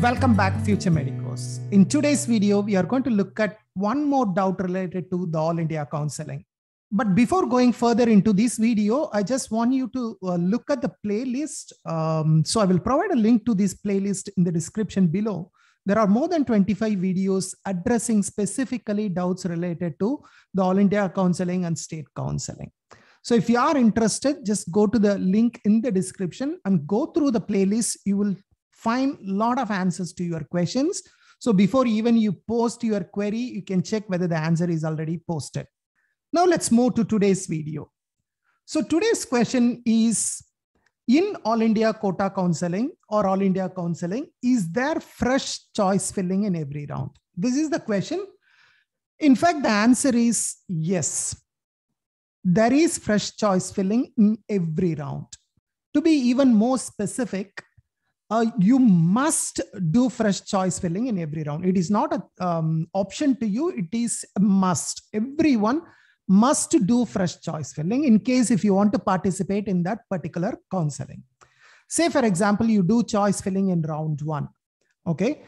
Welcome back, future medicos. In today's video, we are going to look at one more doubt related to the All India Counseling. But before going further into this video, I just want you to uh, look at the playlist. Um, so I will provide a link to this playlist in the description below. There are more than 25 videos addressing specifically doubts related to the All India Counseling and State Counseling. So if you are interested, just go to the link in the description and go through the playlist. You will find lot of answers to your questions. So before even you post your query, you can check whether the answer is already posted. Now let's move to today's video. So today's question is, in All India Quota Counseling or All India Counseling, is there fresh choice filling in every round? This is the question. In fact, the answer is yes. There is fresh choice filling in every round. To be even more specific, uh, you must do fresh choice filling in every round. It is not an um, option to you. It is a must. Everyone must do fresh choice filling in case if you want to participate in that particular counseling. Say, for example, you do choice filling in round one. Okay.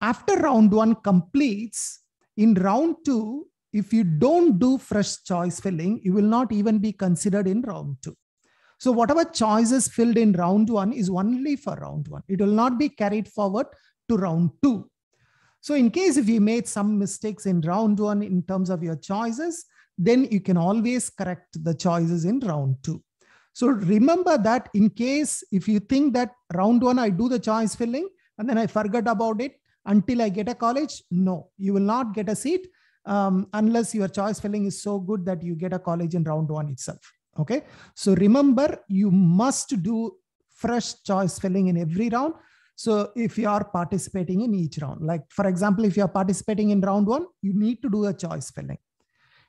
After round one completes, in round two, if you don't do fresh choice filling, you will not even be considered in round two. So whatever choices filled in round one is only for round one. It will not be carried forward to round two. So in case if you made some mistakes in round one in terms of your choices, then you can always correct the choices in round two. So remember that in case if you think that round one, I do the choice filling and then I forget about it until I get a college, no, you will not get a seat um, unless your choice filling is so good that you get a college in round one itself. Okay, so remember you must do fresh choice filling in every round. So if you are participating in each round, like for example, if you are participating in round one, you need to do a choice filling.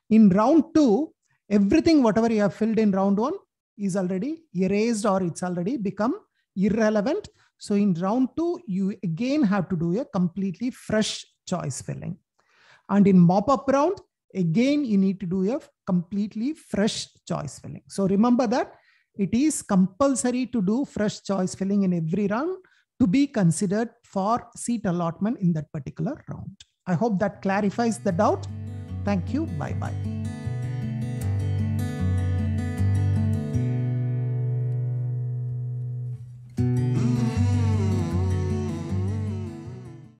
In round two, everything whatever you have filled in round one is already erased or it's already become irrelevant. So in round two, you again have to do a completely fresh choice filling. And in mop up round, Again, you need to do a completely fresh choice filling. So remember that it is compulsory to do fresh choice filling in every round to be considered for seat allotment in that particular round. I hope that clarifies the doubt. Thank you. Bye-bye.